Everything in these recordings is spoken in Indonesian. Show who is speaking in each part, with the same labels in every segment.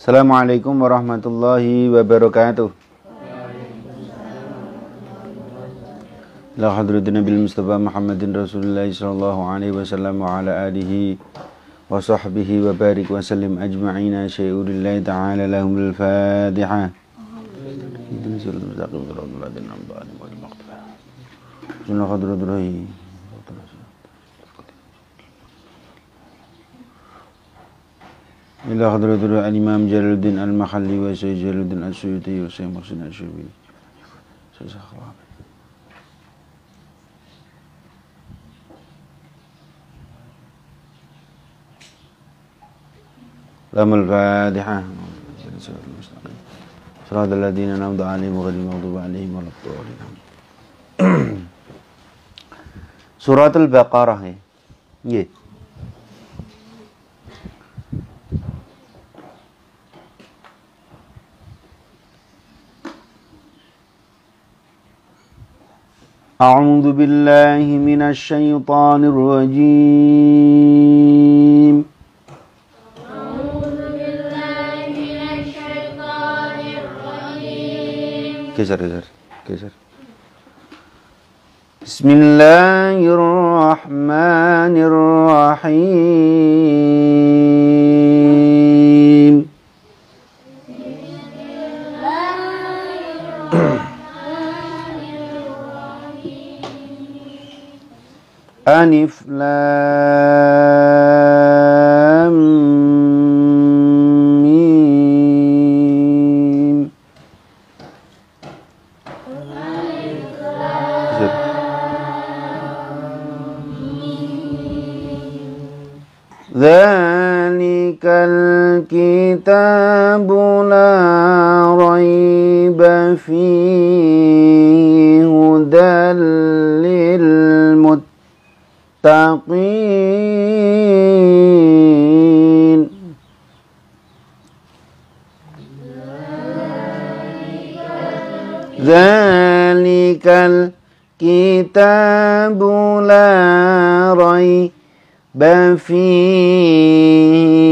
Speaker 1: السلام عليكم ورحمة الله وبركاته لا حضرة النبي المصطفى محمد رسول الله صلى الله عليه وسلم وعلى آله وصحبه وبارك وسلم أجمعين شيء الله تعالى لهم الفاتحة إلى حضرة الإمام جلال الدين المحلي وسيد جلال الدين السيوطي وسيد محسن الشوبي جزاك الله
Speaker 2: لما الفاتحة صراط الذين أنعمت عليهم غير المغضوب عليهم ولا الضالين
Speaker 1: سورة البقرة هي
Speaker 2: أعوذ بالله من الشيطان الرجيم أعوذ بالله من الشيطان الرجيم كسر كسر كسر بسم الله الرحمن الرحيم ألف لام ميم ذلك الكتاب لا ريب فيه هدى لل المتقين ذلك الكتاب لا ريب فيه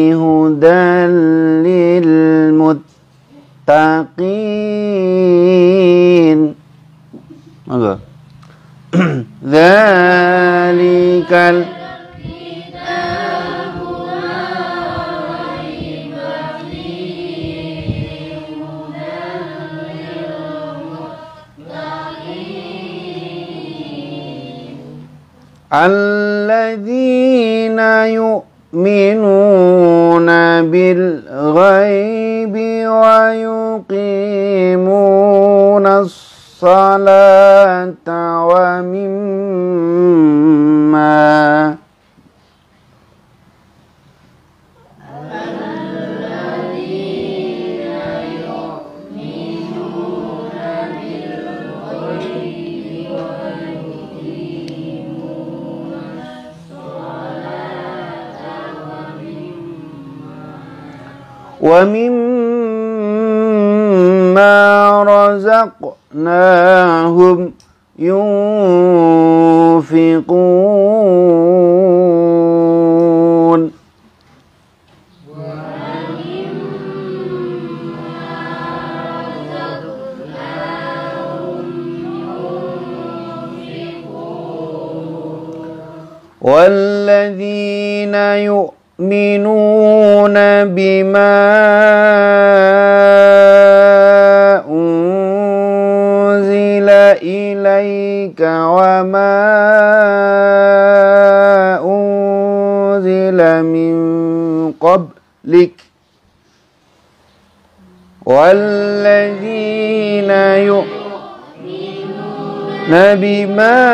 Speaker 2: توكل الذين يؤمنون بالغيب ويقيمون الصلاة ومن ومما رزقناهم ينفقون والذين يؤمنون بما إليك وما أنزل من قبلك والذين يؤمنون بما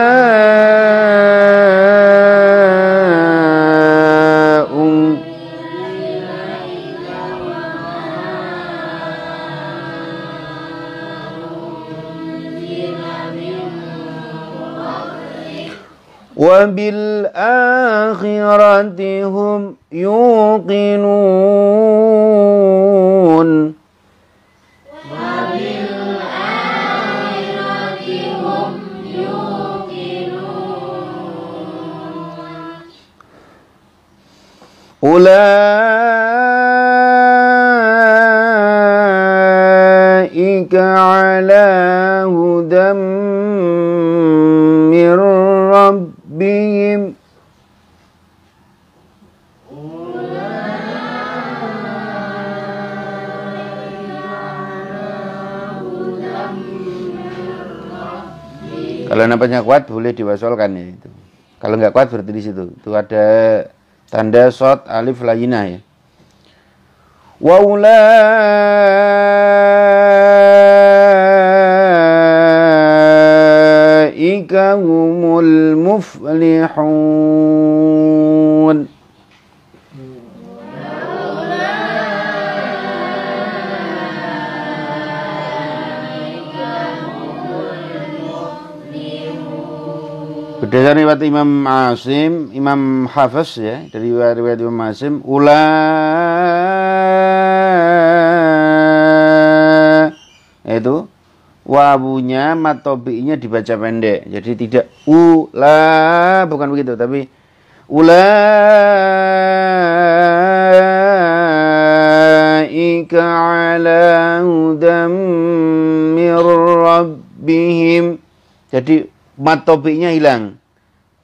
Speaker 2: وبالآخرة هم يوقنون أولئك على هدى
Speaker 3: Kalau nampaknya
Speaker 1: kuat boleh diwasolkan ya itu. Kalau nggak kuat berarti di situ. Itu ada tanda shot alif lainnya ya. Wa
Speaker 2: ulaika humul muflihun.
Speaker 1: Berdasarkan riwayat Imam Asim, Imam Hafiz ya, dari riwayat Imam Asim, ula itu wabunya matobinya dibaca
Speaker 2: pendek. Jadi tidak ula bukan begitu tapi ula ika ala udamir rabbihim. Jadi matobinya hilang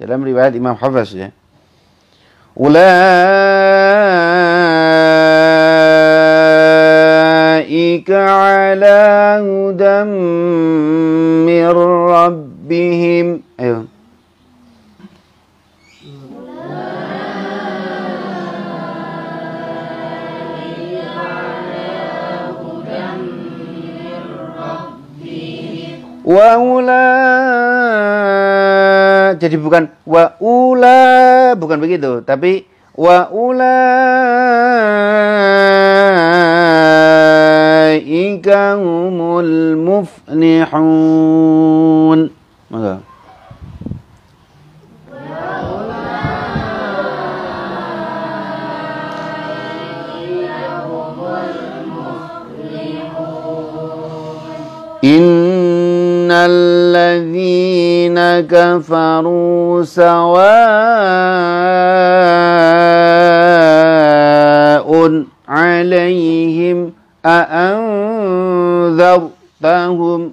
Speaker 2: كلام رواية الإمام حفص ده أولئك على هدى من ربهم أيوه وأولئك
Speaker 1: jadi bukan wa ula bukan begitu
Speaker 2: tapi wa ulaika humul muflihun maka Innal الذين كفروا سواء عليهم أأنذرتهم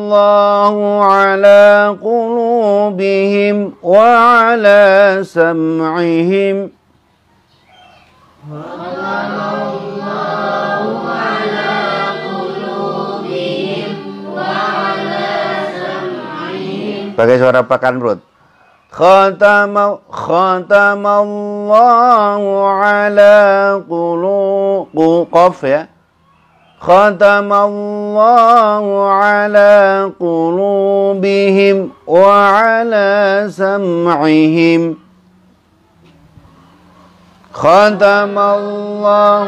Speaker 2: الله على قلوبهم وعلى سمعهم Pakai suara pakan perut. Khatam khatamallahu ala qulub qaf ya. ختم الله على قلوبهم وعلى سمعهم ختم الله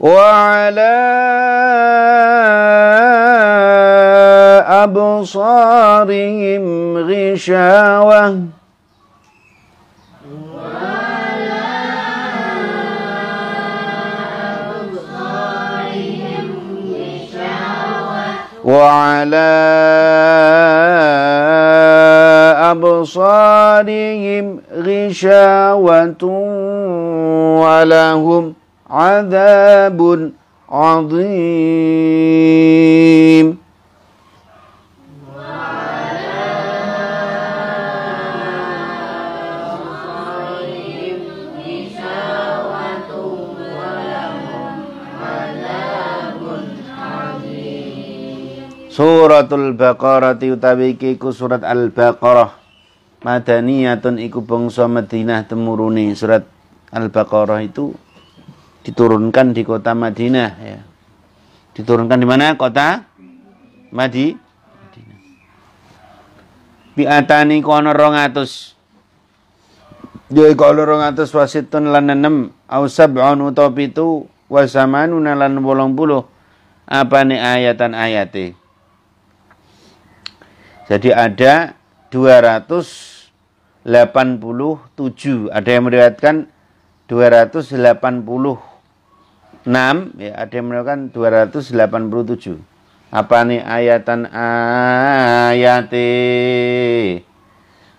Speaker 2: وعلى أبصارهم غشاوة على أبصارهم غشاوة ولهم عذاب عظيم
Speaker 1: Suratul Baqarah utawi iki surat Al-Baqarah. Madaniyatun iku bangsa Madinah temurune. Surat Al-Baqarah itu diturunkan di kota Madinah ya. Diturunkan di mana? Kota Madi Madinah. Biatani kono 200. Ya iku 200 wasitun lan enam au sab'un utawa 7 wa samanuna bolong puluh Apa ni ayatan ayate? Jadi ada 287, ada yang meriwayatkan 286, ya ada yang meriwayatkan 287. Apa nih ayatan ayati?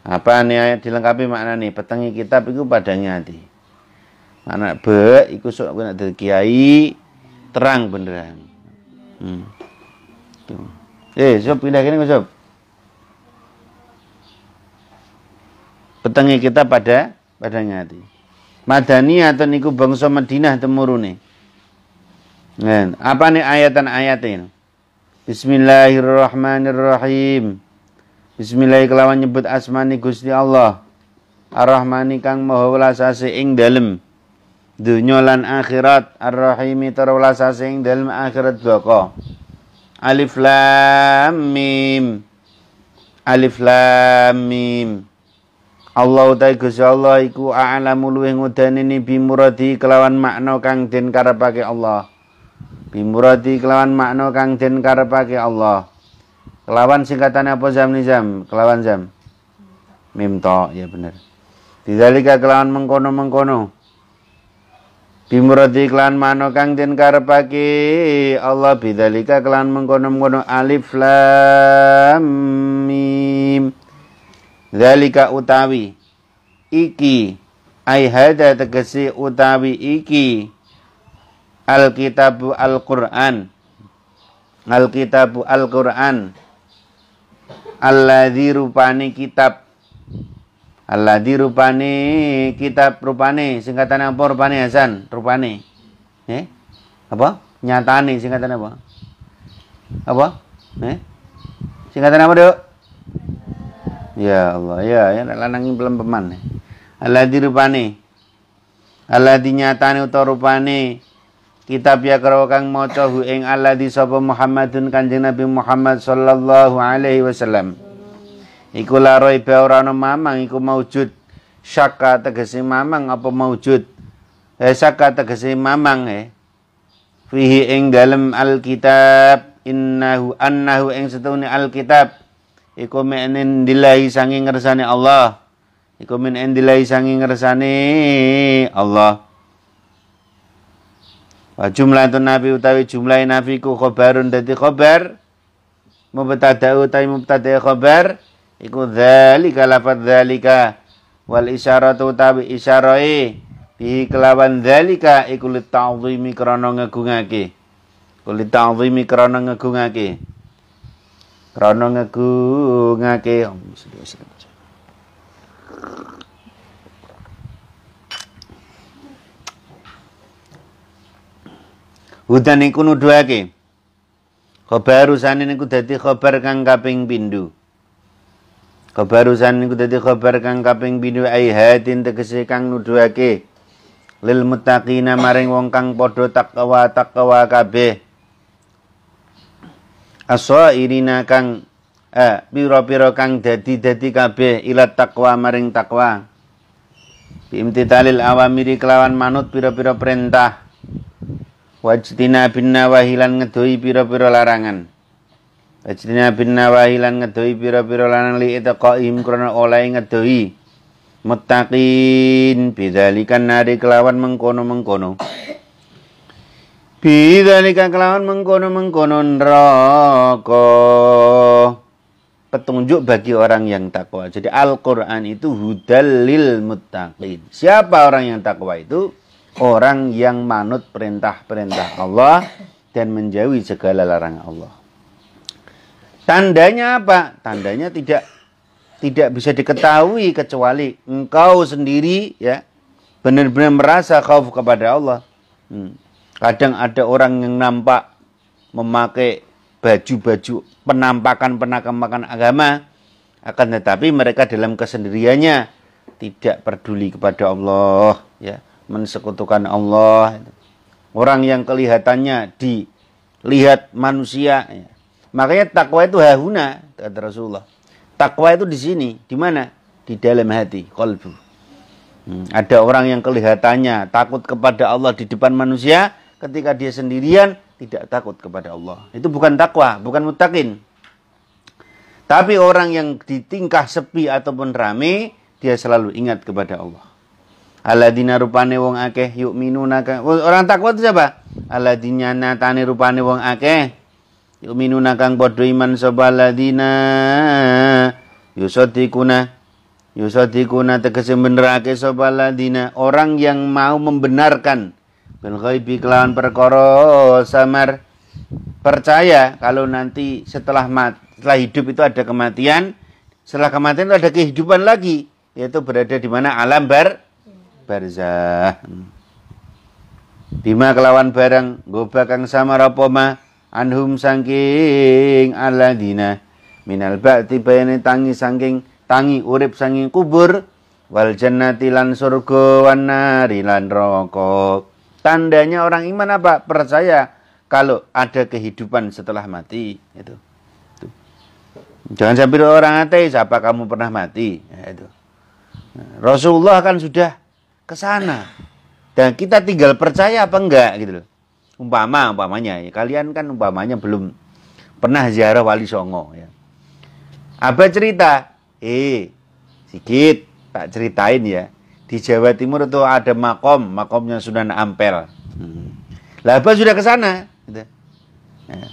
Speaker 1: Apa nih ayat dilengkapi makna nih? Petengi kitab itu padangnya hati. Makna be, iku sok aku nak kiai terang beneran. Hmm. Tuh. Eh, sob pindah kene sob. petengi kita pada pada ngati Madani atau niku bangsa Madinah temurune Dan apa nih ayatan ayatin? Bismillahirrahmanirrahim. Bismillahirrahmanirrahim kelawan nyebut asmani Gusti Allah. Ar-Rahmani kang maha welasase ing dalem dunya lan akhirat. Ar-Rahimi tur welasase ing dalem akhirat doko. Alif lam mim. Alif lam mim. Allah utai gusya Allah iku a'lamu luwih ngudani ni bimuradi kelawan makna kang din karepake Allah. Bimuradi kelawan makna kang din karepake Allah. Kelawan singkatan apa jam-ni jam. Kelawan zam. Mimto, ya bener. Dizalika kelawan mengkono-mengkono. Bimuradi kelawan makna kang din karepake Allah Bidalika kelawan mengkono-mengkono alif lam mim. Zalika utawi iki ai hada tegesi utawi iki Alkitabu Al-Qur'an Alkitabu Al-Qur'an Alladzi rupani kitab Alladzi rupani kitab rupani, singkatan apa rupani Hasan rupani, eh apa nyatane singkatan apa apa eh singkatan apa dok Ya Allah, ya, ya lanangi pelempeman. Aladi rupane. Aladi nyatane utawa rupane. Kitab ya karo kang maca hu ing aladi sapa Muhammadun Kanjeng Nabi Muhammad sallallahu alaihi wasallam. Iku la raiba ora ana mamang iku maujud. Syaka tegese mamang apa maujud. Eh syaka tegese mamang eh. Fihi ing dalem alkitab innahu annahu ing setune alkitab iku min dilai sangi ngersane Allah iku min dilai sangi ngersane Allah wa itu nabi utawi jumlah nabi ku khobarun kober, khobar. mubtada utawi mubtada kober, iku dhalika lafad dhalika. wal isyarat utawi isyarai bihi kelawan dhalika iku li ta'zimi krana Iku kulit ta'zimi krana ngagungake krono ngegungake Udan iku nuduake, khabar usane niku dadi khabar kang kaping pindu, khabar usane niku dadi khabar kang kaping pindu, ai hadin tegese kang nuduake, lil mutaqina maring wong kang padha takwa takwa kabeh asairina kang eh piro piro kang dadi-dadi kabeh ilat takwa maring takwa awa awamiri kelawan manut piro-piro perintah wajtina bin nawahilan ngedoi piro-piro larangan wajtina bin nawahilan ngedoi piro-piro larangan li itaqaim krana oleh ngedoi muttaqin bidzalikan nari kelawan mengkono-mengkono Bidzalika kelawan mengkono-mengkono neraka. Petunjuk bagi orang yang takwa. Jadi Al-Qur'an itu hudalil lil Siapa orang yang takwa itu? Orang yang manut perintah-perintah Allah dan menjauhi segala larangan Allah. Tandanya apa? Tandanya tidak tidak bisa diketahui kecuali engkau sendiri ya benar-benar merasa kau kepada Allah. Hmm Kadang ada orang yang nampak memakai baju-baju penampakan penakamakan agama, akan tetapi mereka dalam kesendiriannya tidak peduli kepada Allah, ya, mensekutukan Allah. Orang yang kelihatannya dilihat manusia, ya. makanya takwa itu hahuna kata Rasulullah. Takwa itu di sini, di mana? Di dalam hati, kalbu Hmm, ada orang yang kelihatannya takut kepada Allah di depan manusia, ketika dia sendirian tidak takut kepada Allah. Itu bukan takwa, bukan mutakin. Tapi orang yang di tingkah sepi ataupun rame, dia selalu ingat kepada Allah. Aladina rupane wong akeh yuk minuna oh, orang takwa itu siapa? Aladina natane rupane wong akeh yuk minuna kang podo iman soba aladina Yusodikuna. Yusodikuna tegesi benerake soba aladina orang yang mau membenarkan bil ghaibi kelawan perkara samar percaya kalau nanti setelah mat, setelah hidup itu ada kematian setelah kematian itu ada kehidupan lagi yaitu berada di mana alam bar barzah bima kelawan barang goba kang sama rapoma anhum sangking aladina minal ba'ti bayani tangi sangking tangi urip sangking kubur wal jannati lan surga wan nari lan rokok Tandanya orang iman apa? Percaya kalau ada kehidupan setelah mati. Itu. Jangan sampai orang ateis, apa kamu pernah mati? Ya, itu. Nah, Rasulullah kan sudah ke sana. Dan kita tinggal percaya apa enggak gitu loh. Umpama, umpamanya. Ya, kalian kan umpamanya belum pernah ziarah Wali Songo. Ya. Apa cerita, eh, sedikit tak ceritain ya di Jawa Timur itu ada makom, makomnya Sunan Ampel. Hmm. Lah Abah sudah ke sana. Gitu. Nah.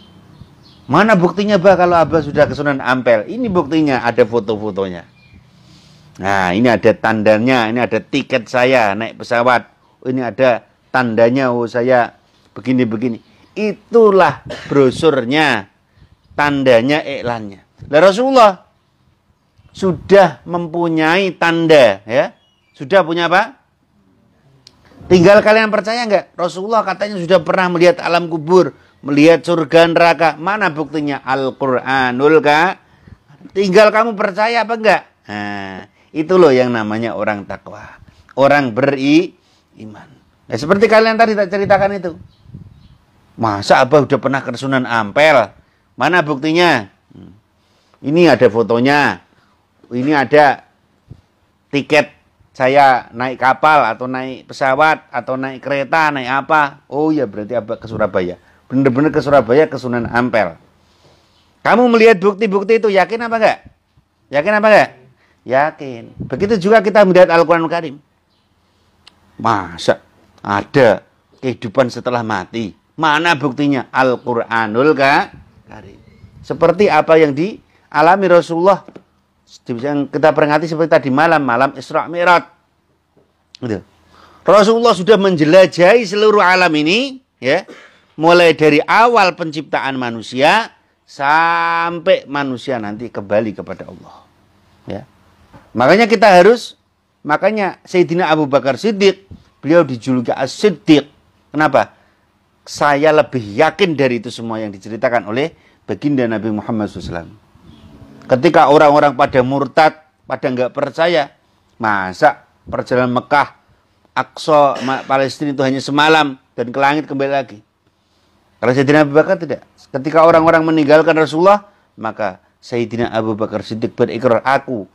Speaker 1: Mana buktinya abah kalau Abah sudah ke Sunan Ampel? Ini buktinya ada foto-fotonya. Nah, ini ada tandanya, ini ada tiket saya naik pesawat. Ini ada tandanya oh saya begini-begini. Itulah brosurnya, tandanya, iklannya. Lah Rasulullah sudah mempunyai tanda ya sudah punya apa? Tinggal kalian percaya nggak? Rasulullah katanya sudah pernah melihat alam kubur, melihat surga neraka. Mana buktinya? Al-Quranul ka? Tinggal kamu percaya apa enggak? Nah, itu loh yang namanya orang takwa. Orang beri iman. Nah, seperti kalian tadi tak ceritakan itu. Masa Abah udah pernah Sunan ampel? Mana buktinya? Hmm. Ini ada fotonya. Ini ada tiket saya naik kapal atau naik pesawat atau naik kereta naik apa oh ya berarti apa ke Surabaya bener-bener ke Surabaya ke Sunan Ampel kamu melihat bukti-bukti itu yakin apa enggak yakin apa enggak yakin begitu juga kita melihat Al-Quran Karim masa ada kehidupan setelah mati mana buktinya Al-Quranul Karim seperti apa yang dialami Rasulullah yang kita peringati seperti tadi malam malam Isra Mi'raj. Gitu. Rasulullah sudah menjelajahi seluruh alam ini, ya. Mulai dari awal penciptaan manusia sampai manusia nanti kembali kepada Allah. Ya. Makanya kita harus makanya Sayyidina Abu Bakar Siddiq beliau dijuluki As-Siddiq. Kenapa? Saya lebih yakin dari itu semua yang diceritakan oleh baginda Nabi Muhammad SAW. Ketika orang-orang pada murtad, pada nggak percaya, masa perjalanan Mekah, Aqsa, Palestina itu hanya semalam dan ke langit kembali lagi. Kalau Sayyidina Abu Bakar tidak. Ketika orang-orang meninggalkan Rasulullah, maka Sayyidina Abu Bakar Siddiq berikrar, aku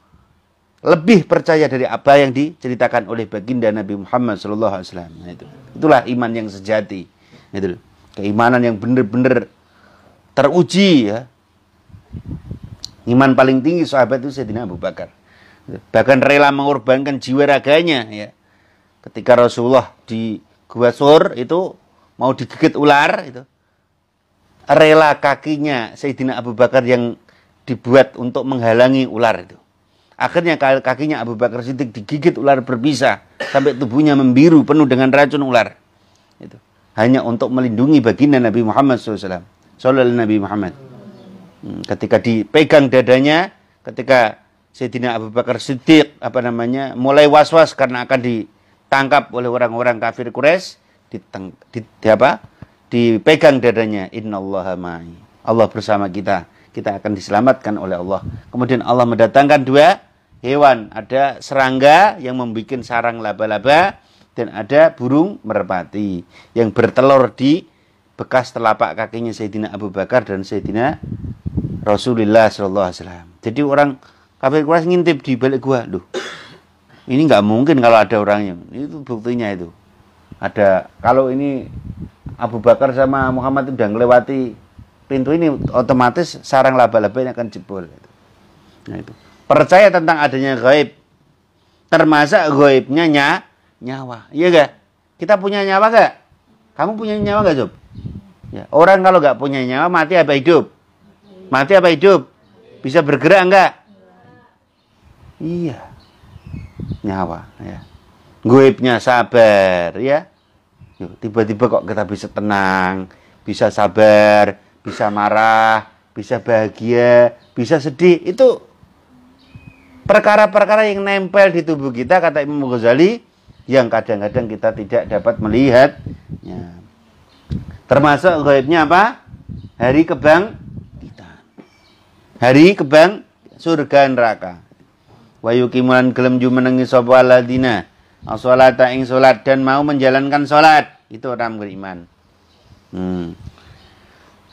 Speaker 1: lebih percaya dari apa yang diceritakan oleh baginda Nabi Muhammad SAW. Nah, itu. Itulah iman yang sejati. Nah, itu. Keimanan yang benar-benar teruji ya. Iman paling tinggi sahabat itu Sayyidina Abu Bakar. Bahkan rela mengorbankan jiwa raganya ya. Ketika Rasulullah di Gua Sur itu mau digigit ular itu rela kakinya Sayyidina Abu Bakar yang dibuat untuk menghalangi ular itu. Akhirnya kakinya Abu Bakar Siddiq digigit ular berbisa sampai tubuhnya membiru penuh dengan racun ular. Itu hanya untuk melindungi baginda Nabi Muhammad SAW. Sallallahu Nabi Muhammad. Hmm, ketika dipegang dadanya ketika Sayyidina Abu Bakar Siddiq apa namanya mulai was-was karena akan ditangkap oleh orang-orang kafir Quraisy di, di, di apa dipegang dadanya innallaha ma'i Allah bersama kita kita akan diselamatkan oleh Allah kemudian Allah mendatangkan dua hewan ada serangga yang membuat sarang laba-laba dan ada burung merpati yang bertelur di bekas telapak kakinya Sayyidina Abu Bakar dan Sayyidina Rasulullah Shallallahu Alaihi Wasallam. Jadi orang kafir Quraisy ngintip di balik gua, loh. Ini nggak mungkin kalau ada orang yang, Itu buktinya itu. Ada kalau ini Abu Bakar sama Muhammad udah melewati pintu ini otomatis sarang laba-laba ini akan jebol. Gitu. Nah, itu. Percaya tentang adanya gaib. Termasuk gaibnya ny nyawa. Iya gak? Kita punya nyawa gak? Kamu punya nyawa gak, Job? Ya. Orang kalau gak punya nyawa mati apa hidup? Mati apa hidup? Bisa bergerak enggak? Iya. Nyawa ya. Goibnya sabar ya. Tiba-tiba kok kita bisa tenang, bisa sabar, bisa marah, bisa bahagia, bisa sedih. Itu perkara-perkara yang nempel di tubuh kita kata Imam Ghazali yang kadang-kadang kita tidak dapat melihat termasuk gaibnya apa hari kebang hari kebang surga neraka wa yukimulan gelem jumenengi sapa alladzina as-salata ing salat dan mau menjalankan salat itu orang beriman hmm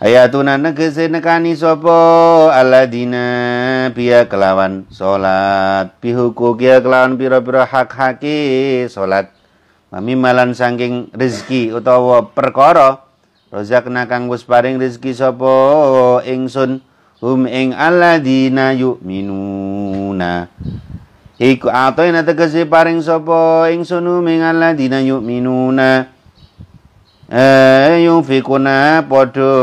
Speaker 1: Ayatuna negese nekani sopo aladina biya kelawan solat bihuku kia kelawan piro piro hak haki solat mami malan sangking rezeki utawa perkoro rozak nakang wis paring rezeki sopo ingsun hum ing alladzina yu'minuna iku atoina tegese paring sapa ingsun ing alladzina yu'minuna ayung eh, fikuna padha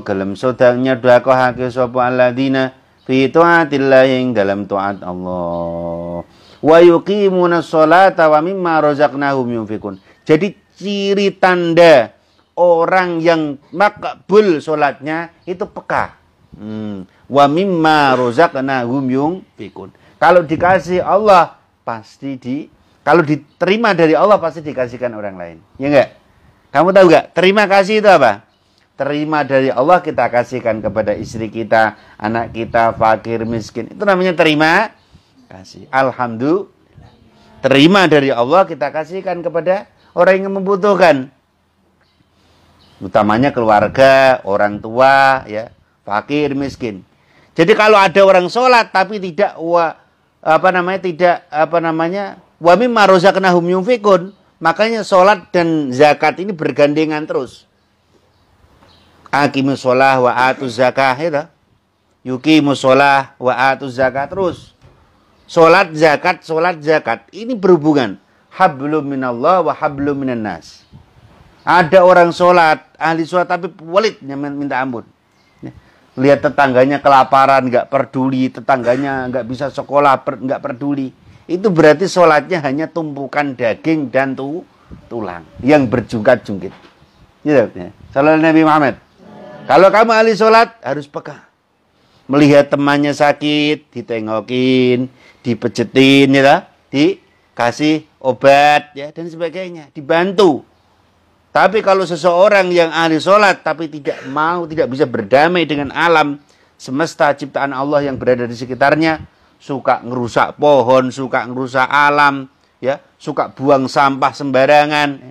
Speaker 1: gelem sedang nyedekahake sapa alladzina fi taatillah ing dalam taat Allah wa yuqimuna sholata wa mimma razaqnahum yunfikun jadi ciri tanda orang yang makbul sholatnya itu peka Hmm. Wa mimma yung pikun. Kalau dikasih Allah pasti di kalau diterima dari Allah pasti dikasihkan orang lain. Ya enggak? Kamu tahu enggak? Terima kasih itu apa? Terima dari Allah kita kasihkan kepada istri kita, anak kita, fakir, miskin. Itu namanya terima kasih. Alhamdulillah. Terima dari Allah kita kasihkan kepada orang yang membutuhkan. Utamanya keluarga, orang tua, ya fakir miskin. Jadi kalau ada orang sholat tapi tidak wa apa namanya tidak apa namanya wami marosa kena yunfikun makanya sholat dan zakat ini bergandengan terus akimus sholat wa atu zakah itu ya Yuki sholah wa atu zakat terus sholat zakat sholat zakat ini berhubungan hablum minallah wa hablum minan nas ada orang sholat ahli sholat tapi pelit minta ampun lihat tetangganya kelaparan nggak peduli tetangganya nggak bisa sekolah per, peduli itu berarti sholatnya hanya tumpukan daging dan tu, tulang yang berjungkat jungkit gitu ya salam Nabi Muhammad kalau kamu ahli sholat harus peka melihat temannya sakit ditengokin dipejetin ya dikasih obat ya dan sebagainya dibantu tapi kalau seseorang yang ahli sholat tapi tidak mau, tidak bisa berdamai dengan alam semesta ciptaan Allah yang berada di sekitarnya, suka ngerusak pohon, suka ngerusak alam, ya, suka buang sampah sembarangan.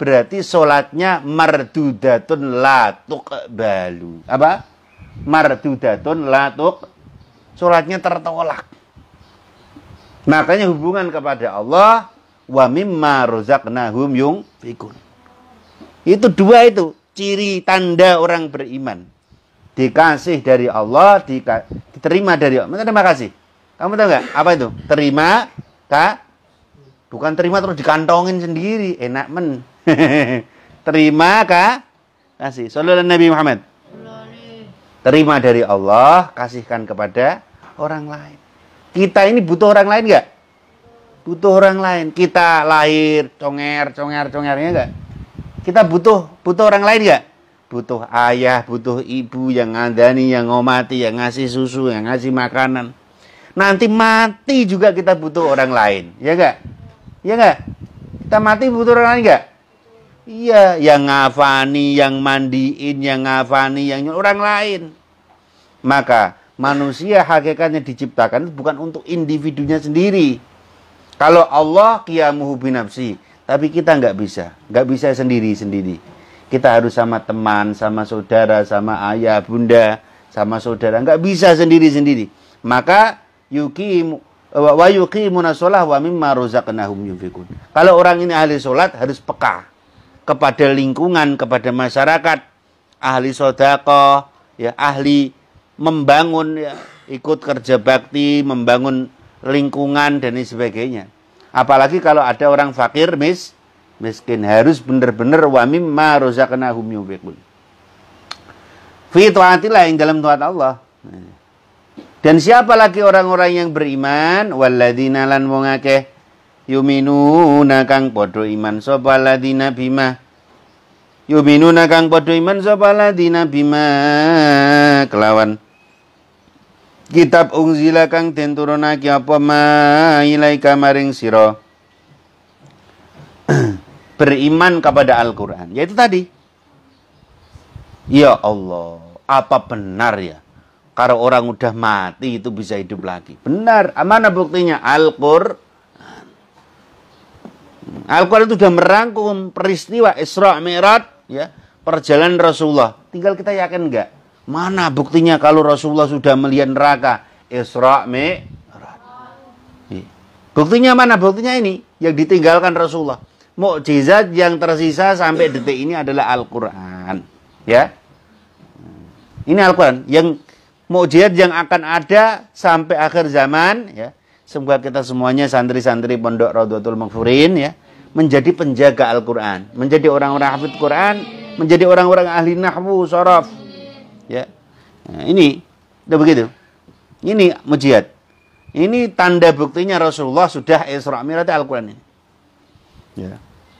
Speaker 1: Berarti sholatnya mardudatun latuk balu. Apa? Mardudatun latuk. Sholatnya tertolak. Makanya hubungan kepada Allah wa mimma rozaknahum yung fikun. Itu dua itu ciri tanda orang beriman. Dikasih dari Allah, diterima dari Allah. Terima kasih. Kamu tahu nggak apa itu? Terima kak bukan terima terus dikantongin sendiri enak men terima kak kasih Salam Nabi Muhammad terima dari Allah kasihkan kepada orang lain kita ini butuh orang lain nggak butuh orang lain kita lahir conger conger congernya nggak kita butuh butuh orang lain nggak? Butuh ayah, butuh ibu yang ngandani, yang ngomati, yang ngasih susu, yang ngasih makanan. Nanti mati juga kita butuh orang lain, ya nggak? Ya nggak? Kita mati butuh orang lain nggak? Iya, yang ngafani, yang mandiin, yang ngafani, yang orang lain. Maka manusia hakikatnya diciptakan bukan untuk individunya sendiri. Kalau Allah kiamuhu binafsi, tapi kita nggak bisa, nggak bisa sendiri-sendiri. Kita harus sama teman, sama saudara, sama ayah, bunda, sama saudara. Nggak bisa sendiri-sendiri. Maka yuki eh, wa yuki sholah wa mimma nahum yufikun. Kalau orang ini ahli sholat harus peka kepada lingkungan, kepada masyarakat, ahli sodako, ya ahli membangun ya, ikut kerja bakti, membangun lingkungan dan sebagainya. Apalagi kalau ada orang fakir mis, miskin harus benar-benar wamim ma rozakna yunfiqun. Fi taatillah yang dalam taat Allah. Dan siapa lagi orang-orang yang beriman walladzina lan wongake yuminu nakang kang iman sapa ladina bima yuminu nakang podo iman sapa ladina bima kelawan kitab unzila kang den turunake apa ma ilaika maring sira beriman kepada Al-Qur'an yaitu tadi ya Allah apa benar ya kalau orang udah mati itu bisa hidup lagi benar mana buktinya Al-Qur'an Al-Qur'an itu sudah merangkum peristiwa Isra Mi'raj ya perjalanan Rasulullah tinggal kita yakin enggak Mana buktinya kalau Rasulullah sudah melihat neraka? Isra Mi'raj. Iya. Buktinya mana? Buktinya ini yang ditinggalkan Rasulullah. Mukjizat yang tersisa sampai detik ini adalah Al-Qur'an. Ya. Ini Al-Qur'an yang mukjizat yang akan ada sampai akhir zaman ya. Semoga kita semuanya santri-santri Pondok Raudhatul Maghfurin ya menjadi penjaga Al-Qur'an, menjadi orang-orang hafid Quran, menjadi orang-orang ahli nahwu, sorof ya nah, ini udah begitu ini mujiat ini tanda buktinya Rasulullah sudah Isra Mi'raj Al-Qur'an ini ya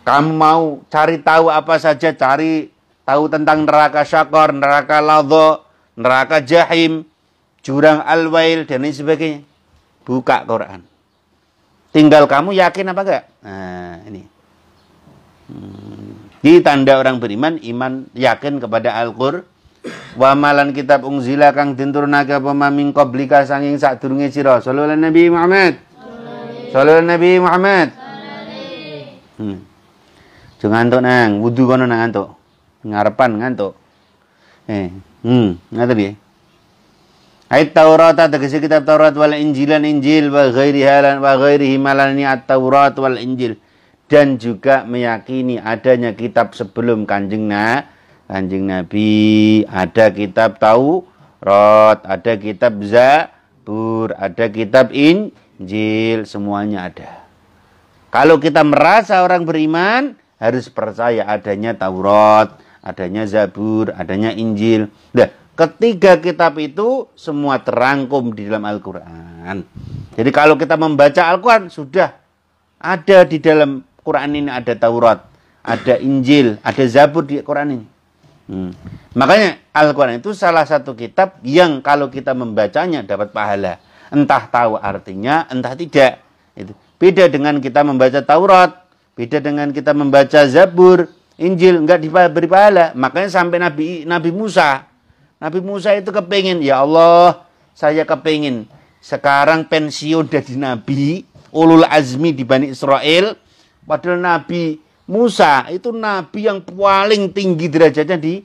Speaker 1: kamu mau cari tahu apa saja cari tahu tentang neraka syakor neraka Lado neraka jahim jurang al-wail dan lain sebagainya buka Quran tinggal kamu yakin apa enggak nah ini hmm. di tanda orang beriman iman yakin kepada Al-Qur'an wa malan kitab ungzila kang dinturnake apa maming qablika sanging sadurunge sira sallallahu nabi Muhammad sallallahu nabi Muhammad hmm. Jangan ngantuk nang, wudu kono nang ngantuk. Ngarepan ngantuk. Eh, hmm, ngerti nggih. Ayat Taurat kisah kitab Taurat wal Injil dan Injil wa ghairiha halan wa ghairihi malani at-Taurat wal Injil dan juga meyakini adanya kitab sebelum Kanjeng Nabi kanjeng Nabi ada kitab Taurat ada kitab Zabur ada kitab Injil semuanya ada kalau kita merasa orang beriman harus percaya adanya Taurat adanya Zabur adanya Injil nah ketiga kitab itu semua terangkum di dalam Al-Quran jadi kalau kita membaca Al-Quran sudah ada di dalam Quran ini ada Taurat ada Injil ada Zabur di Quran ini Hmm. Makanya Al-Quran itu salah satu kitab yang kalau kita membacanya dapat pahala. Entah tahu artinya, entah tidak. Itu. Beda dengan kita membaca Taurat, beda dengan kita membaca Zabur, Injil, enggak diberi pahala. Makanya sampai Nabi Nabi Musa. Nabi Musa itu kepingin, ya Allah, saya kepingin sekarang pensiun dari Nabi, ulul azmi di Bani Israel, padahal Nabi Musa itu nabi yang paling tinggi derajatnya di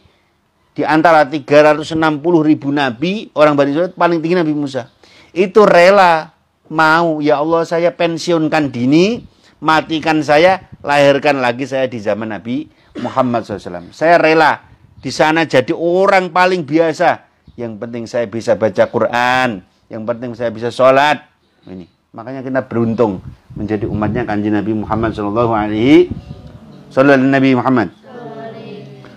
Speaker 1: di antara 360 ribu nabi orang Bani Israel paling tinggi Nabi Musa itu rela mau ya Allah saya pensiunkan dini matikan saya lahirkan lagi saya di zaman Nabi Muhammad SAW saya rela di sana jadi orang paling biasa yang penting saya bisa baca Quran yang penting saya bisa sholat ini makanya kita beruntung menjadi umatnya kanji Nabi Muhammad SAW sallallahu Nabi Muhammad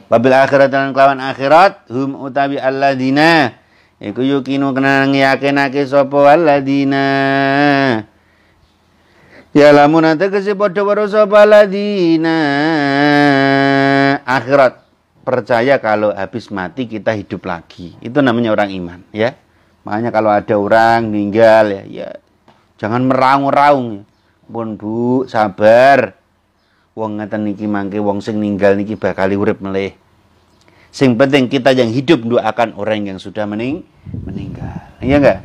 Speaker 1: wabil akhirat dan kelawan akhirat hum utabi dina. iku yukinu kena yakinake Allah dina. ya lamun tegese padha karo Allah dina. akhirat percaya kalau habis mati kita hidup lagi itu namanya orang iman ya makanya kalau ada orang meninggal ya, ya jangan meraung-raung pun bu sabar wong ngeten niki mangke wong sing ninggal niki bakal urip meleh sing penting kita yang hidup doakan orang yang sudah mening meninggal iya enggak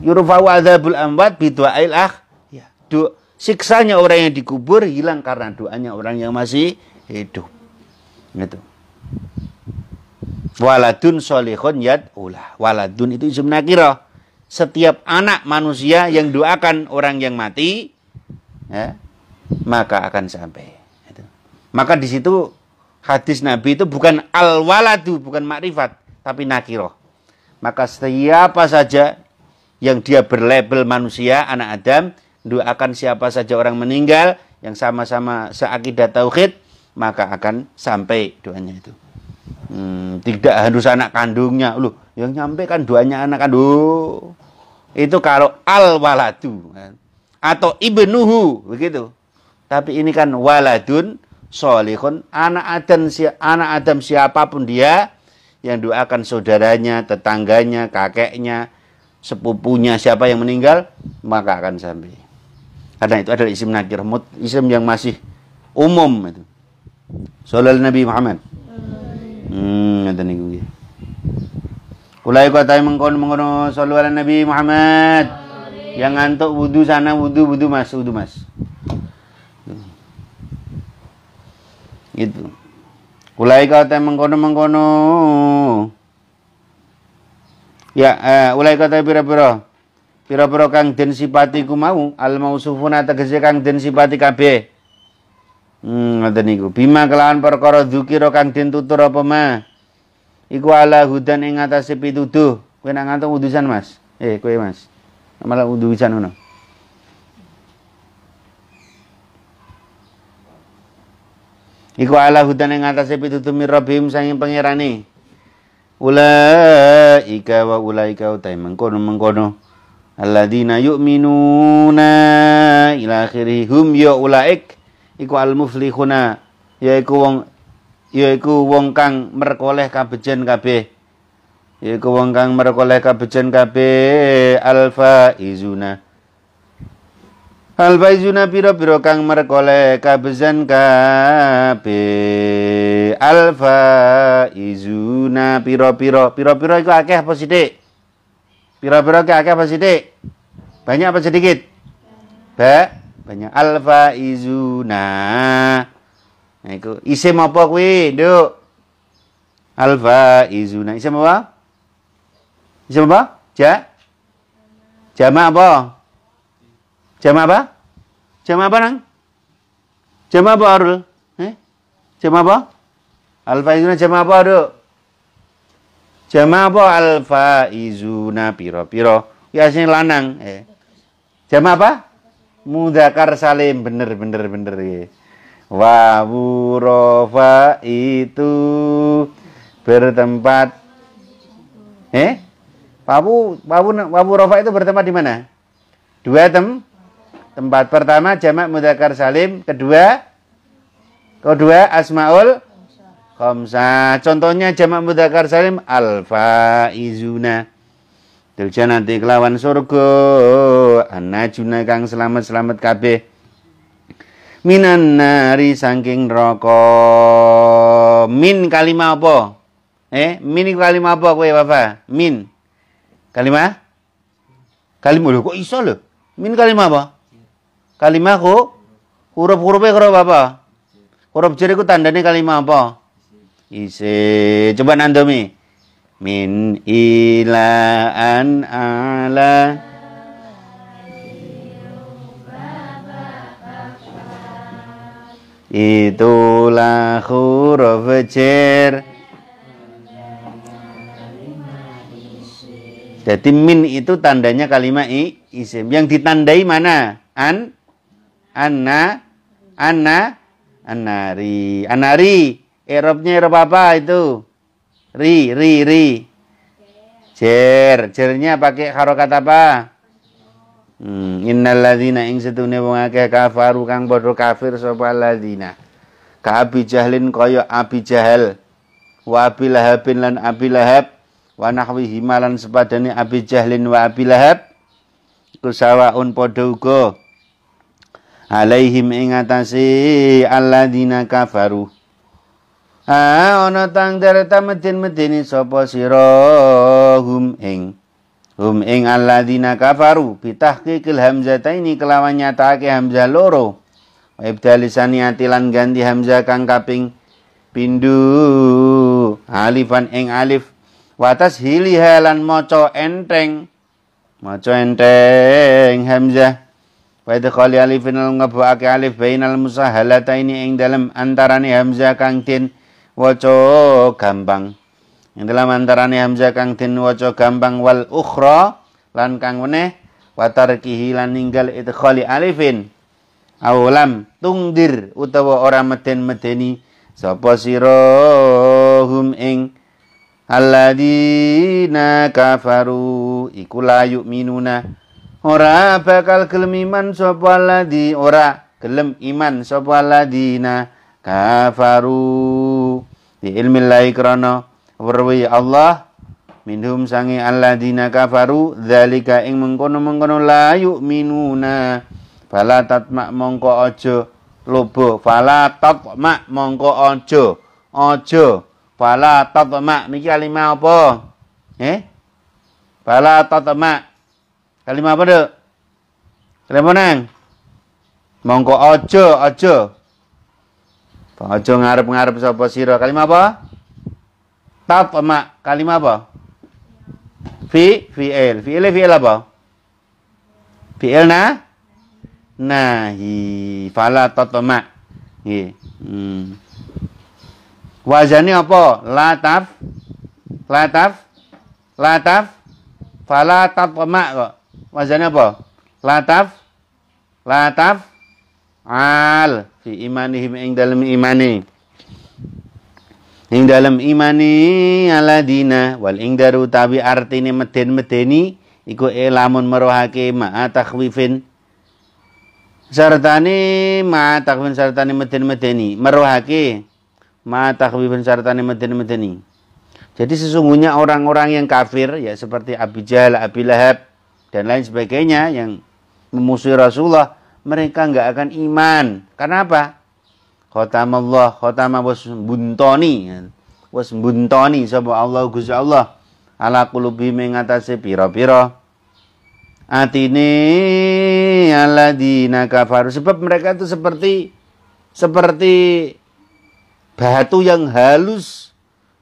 Speaker 1: yurfa'u adzabul amwat bi du'ail akh ya du siksanya orang yang dikubur hilang karena doanya orang yang masih hidup gitu waladun solihun yad ulah waladun itu isim nakirah setiap anak manusia yang doakan orang yang mati ya, maka akan sampai. Maka di situ hadis Nabi itu bukan al-waladu, bukan makrifat, tapi nakiroh. Maka siapa saja yang dia berlabel manusia, anak Adam, doakan siapa saja orang meninggal, yang sama-sama seakidah tauhid, maka akan sampai doanya itu. Hmm, tidak harus anak kandungnya, loh yang nyampe kan doanya anak kandung. Itu kalau al-waladu kan. atau ibnuhu begitu. Tapi ini kan waladun solihun. Anak Adam, si, anak Adam siapapun dia yang doakan saudaranya, tetangganya, kakeknya, sepupunya siapa yang meninggal maka akan sampai. Karena itu adalah isim nakir mut, isim yang masih umum itu. Sallallahu Nabi Muhammad. Hmm, ada nih nggih. Ulai kota mengkon mengono sallallahu Nabi Muhammad. Yang ngantuk wudhu sana wudhu wudhu Mas, wudhu Mas. Gitu. ulai kata mengkono-mengkono. Ya, eh, ulaika ta pira-pira. Pira-pira kang den sipati ku mau al mausufuna tegese kang den sipati kabeh. Hmm, ngoten niku. Bima kelawan perkara dzukira kang den tutur apa mah? Iku ala hudan ing atase pituduh. Kowe nak ngantuk udusan, Mas. Eh, kowe, Mas. Malah udusan ngono. Iku ala hudan yang atasnya pitutu mirrabim sanging pengirani. ika wa ula ika utai mengkono-mengkono. Alladina minuna ila akhirih hum ula ya ulaik. Iku al muflihuna. Yaiku wong yaiku wong kang merkoleh kabejen kabeh. Yaiku wong kang merkoleh kabejen kabeh. Alfa izuna. Hal piro-piro kang merkole kabezan kabe Alfa izuna piro-piro Piro-piro itu akeh apa sidik? Piro-piro itu akeh apa sidik? Banyak apa sedikit? Ba? Banyak Alfa izuna Nah itu isim apa kuwi, Nduk? Al faizuna Isim apa? Isim apa? Ja? Jama apa? Jama apa? Jama apa nang? Jama apa Arul? Eh? Jama apa? Al-faizuna jama apa Arul? Jama apa al-faizuna piro-piro? Ya sih lanang. Eh. Jama apa? Mudakar salim bener bener bener ya. Wawu rofa itu bertempat eh Wawu Wawu Wawu Rofa itu bertempat di mana? Dua tem tempat. Pertama jamak mudakar salim, kedua kedua asmaul komsa. Contohnya jamak mudakar salim alfa izuna. Terusnya nanti kelawan surga, anajuna kang selamat-selamat kabeh. Minan nari saking roko. Min kalimah apa? Eh, min kalimah apa kowe, bapak? Min. Kalimah? Kalimah lho kok iso lho? Min kalimah apa? Kalimahku huruf-hurufnya huruf apa? Huruf jer tandanya kalimah apa? Isi. Coba nandomi. Min ila an ala. Itulah huruf jer. Jadi min itu tandanya kalimat i, isim. Yang ditandai mana? An anna anna anari anari erobnya erob apa itu ri ri ri cer, jernya pakai harokat apa hmm innalladzina ing setune wong akeh kafaru kang bodro kafir sapa ladina ka abi jahlin kaya abi jahal wa abi lahabin lan abi lahab wa nahwihi malan sepadane abi jahlin wa abi lahab kusawaun padha alaihim ing atase alladzina kafaru ha ana tang derta medin medini sapa sira hum ing hum ing alladzina kafaru bitahqiqil hamzataini kelawan nyatake hamzah loro ibtalisani atilan ganti hamzah kang kaping pindu alifan ing alif watas hilihalan maca enteng maca enteng hamzah wa idkhali alifin lan ngabuake alif ini eng ing antara antarane hamzah kang den waca gampang ing antara antarane hamzah kang tin waco gampang wal ukhra lan kang weneh watar tarkihi ninggal ninggal idkhali alifin Aulam tungdir utawa ora meten meteni sapa sira hum ing alladzina kafaru ikulayuk minuna. Ora bakal gelem iman sapa ladi ora gelem iman sapa ladina kafaru di ilmi lahi krana Allah minhum sange alladina kafaru dzalika ing mengkono-mengkono la yu'minuna fala tatma mongko aja lobo fala tatma mongko aja aja fala tatma niki kalimat apa eh fala tatma Kalimat apa dek? Kalimat nang? Mongko ojo, ojo. Ojo ngarep-ngarep sapa sira. Kalimat apa? Tap emak. Kalimat apa? Fi, fi'il. Fi'il fi'il apa? Fi'il na? Nahi. Fala tat emak. Nggih. Hmm. Wazane apa? Lataf. Lataf. Lataf. Fala tat emak kok wazannya apa? Lataf lataf al fi imani him ing dalam imani ing dalam imani dina wal ing daru tabi artine meden-medeni iku elamun merohake ma takhwifin sartani ma takhwifin sartani meden-medeni merohake ma takhwifin sartani meden-medeni jadi sesungguhnya orang-orang yang kafir ya seperti Abi Jahal, Abi Lahab, dan lain sebagainya yang memusuhi Rasulullah, mereka nggak akan iman. Karena apa? Khotam Allah, khotam was buntoni. Was buntoni sabo Allah Gusti Allah. Ala qulubi mengatasi piro pira Atini aladina kafaru. Sebab mereka itu seperti seperti batu yang halus,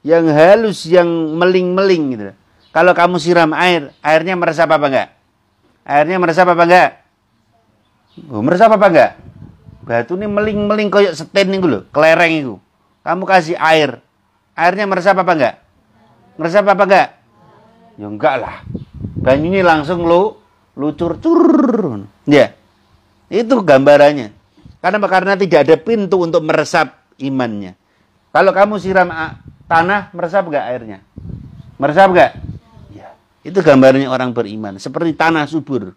Speaker 1: yang halus, yang meling-meling gitu. Kalau kamu siram air, airnya meresap apa enggak? Airnya meresap apa enggak? Oh, meresap apa enggak? Batu ini meling-meling koyok setin ini loh, kelereng itu. Kamu kasih air, airnya meresap apa enggak? Meresap apa enggak? Ya enggak lah. banyu ini langsung lu lucur cur. Ya. Itu gambarannya. Karena karena tidak ada pintu untuk meresap imannya. Kalau kamu siram ah, tanah, meresap enggak airnya? Meresap enggak? Itu gambarnya orang beriman, seperti tanah subur.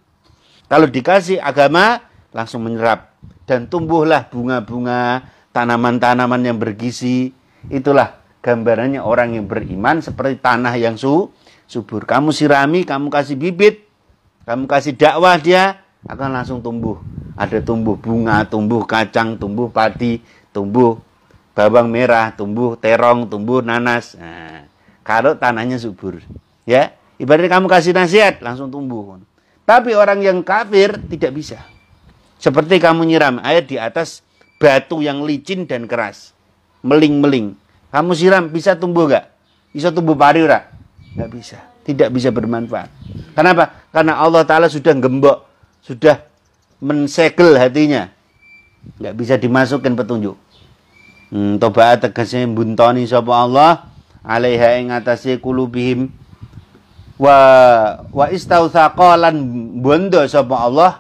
Speaker 1: Kalau dikasih agama, langsung menyerap. Dan tumbuhlah bunga-bunga, tanaman-tanaman yang bergizi. Itulah gambarnya orang yang beriman seperti tanah yang su subur. Kamu sirami, kamu kasih bibit, kamu kasih dakwah dia, akan langsung tumbuh. Ada tumbuh bunga, tumbuh kacang, tumbuh padi, tumbuh bawang merah, tumbuh terong, tumbuh nanas. Nah, kalau tanahnya subur, ya. Ibaratnya kamu kasih nasihat, langsung tumbuh. Tapi orang yang kafir tidak bisa. Seperti kamu nyiram air di atas batu yang licin dan keras. Meling-meling. Kamu siram, bisa tumbuh gak? Bisa tumbuh pari ora? Gak bisa. Tidak bisa bermanfaat. Kenapa? Karena Allah Ta'ala sudah gembok. Sudah mensegel hatinya. Gak bisa dimasukkan petunjuk. Hmm, tobat tegasnya buntoni sapa Allah alaiha ing kulubihim wa wa istautsaqalan bondo sapa Allah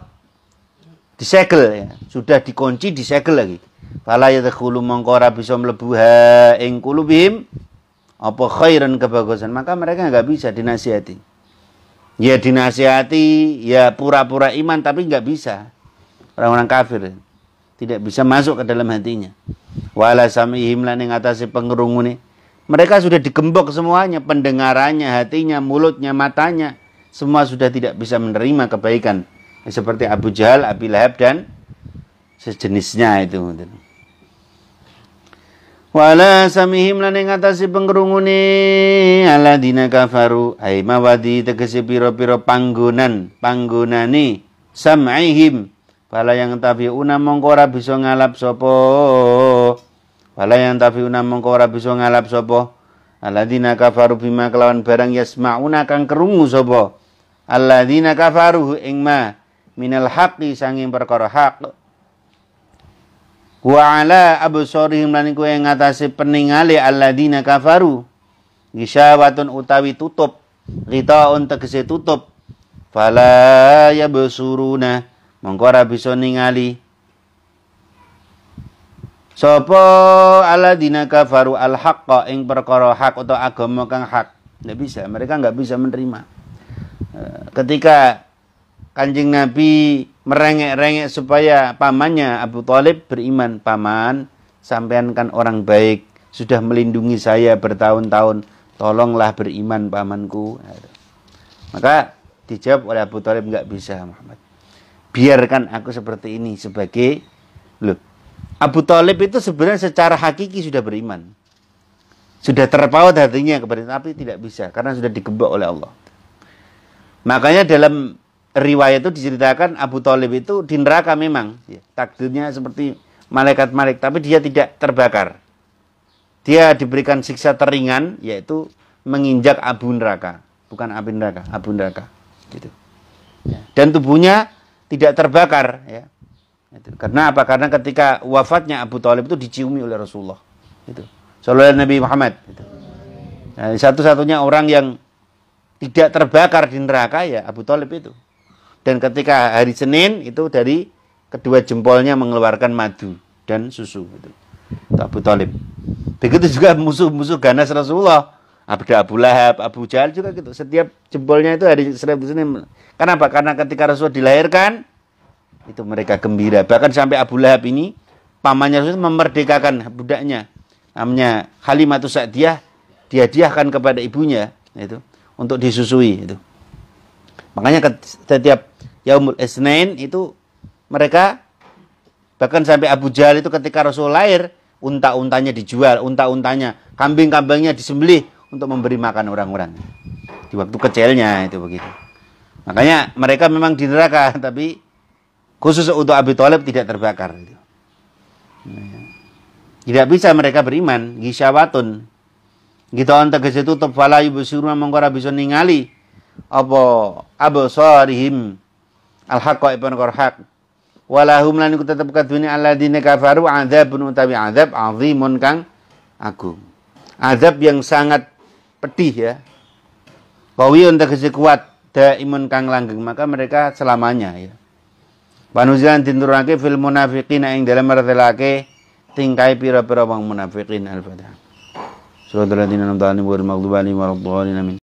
Speaker 1: disegel ya. sudah dikunci disegel lagi fala yadkhulu mongko ora bisa mlebu ha ing kulubim apa khairan kebagusan maka mereka nggak bisa dinasihati ya dinasihati ya pura-pura iman tapi nggak bisa orang-orang kafir tidak bisa masuk ke dalam hatinya wala samihim lan ing atase pengerungune mereka sudah digembok semuanya, pendengarannya, hatinya, mulutnya, matanya. Semua sudah tidak bisa menerima kebaikan. Seperti Abu Jahal, Abi Lahab, dan sejenisnya itu. Wala samihim lan ing atase pengrungune aladina kafaru ai mawadi tegese piro-piro pira panggonan panggonane sam'ihim Pala yang tabiuna mongko ora bisa ngalap sapa Fala yang tafiuna mengko ora bisa ngalap sapa dina kafaru bima kelawan barang yasmauna kang kerungu sapa dina kafaru ing ma minal haqqi sanging perkara hak wa ala absarihim lan iku ing peningali peningale dina kafaru gisawatun utawi tutup ritaun tegese tutup fala ya besuruna ora bisa ningali Sopo ala dina kafaru al-haqqa ing perkara hak atau agama kang hak. Nggak bisa, mereka nggak bisa menerima. Eh, ketika Kanjeng Nabi merengek-rengek supaya pamannya Abu Talib beriman, paman, sampaikan orang baik, sudah melindungi saya bertahun-tahun, tolonglah beriman pamanku. Maka dijawab oleh Abu Talib nggak bisa Muhammad. Biarkan aku seperti ini sebagai loh Abu Talib itu sebenarnya secara hakiki sudah beriman. Sudah terpaut hatinya kepada tapi tidak bisa karena sudah digembok oleh Allah. Makanya dalam riwayat itu diceritakan Abu Talib itu di neraka memang ya, takdirnya seperti malaikat malaikat tapi dia tidak terbakar. Dia diberikan siksa teringan yaitu menginjak abu neraka, bukan api neraka, abu neraka gitu. Dan tubuhnya tidak terbakar ya. Itu. Karena apa? Karena ketika wafatnya Abu Talib itu diciumi oleh Rasulullah. Itu. Soalnya Nabi Muhammad. Itu. Nah, satu-satunya orang yang tidak terbakar di neraka ya Abu Talib itu. Dan ketika hari Senin itu dari kedua jempolnya mengeluarkan madu dan susu. Itu. Itu Abu Talib. Begitu juga musuh-musuh ganas Rasulullah. Abda Abu Lahab, Abu Jahal juga gitu. Setiap jempolnya itu hari Senin. Kenapa? Karena ketika Rasulullah dilahirkan, itu mereka gembira bahkan sampai Abu Lahab ini pamannya itu memerdekakan budaknya namanya Halimatus Sa'diyah diahkan kepada ibunya itu untuk disusui itu makanya setiap Yaumul Isnin itu mereka bahkan sampai Abu Jahal itu ketika Rasul lahir unta-untanya dijual unta-untanya kambing-kambingnya disembelih untuk memberi makan orang-orang di waktu kecilnya itu begitu makanya mereka memang di neraka tapi Khusus untuk Abi Thalib tidak terbakar. Tidak bisa mereka beriman. Gisyawatun. Gitu on tegese tutup fala yubsiruna mongko ora bisa ningali apa absarihim al haqqa ibn qarhaq walahum lan iku tetep kadune alladziina kafaru adzabun utawi azab azimun kang agung azab yang sangat pedih ya untuk tegese kuat daimun kang langgeng maka mereka selamanya ya panuzulan diturunake fil munafiqina ing dalem mertelake tingkai pira-pira wong munafiqin al-fatihah Surah al-Ladina namdani wa al-Maghdubi alaihim wa al-Dhalin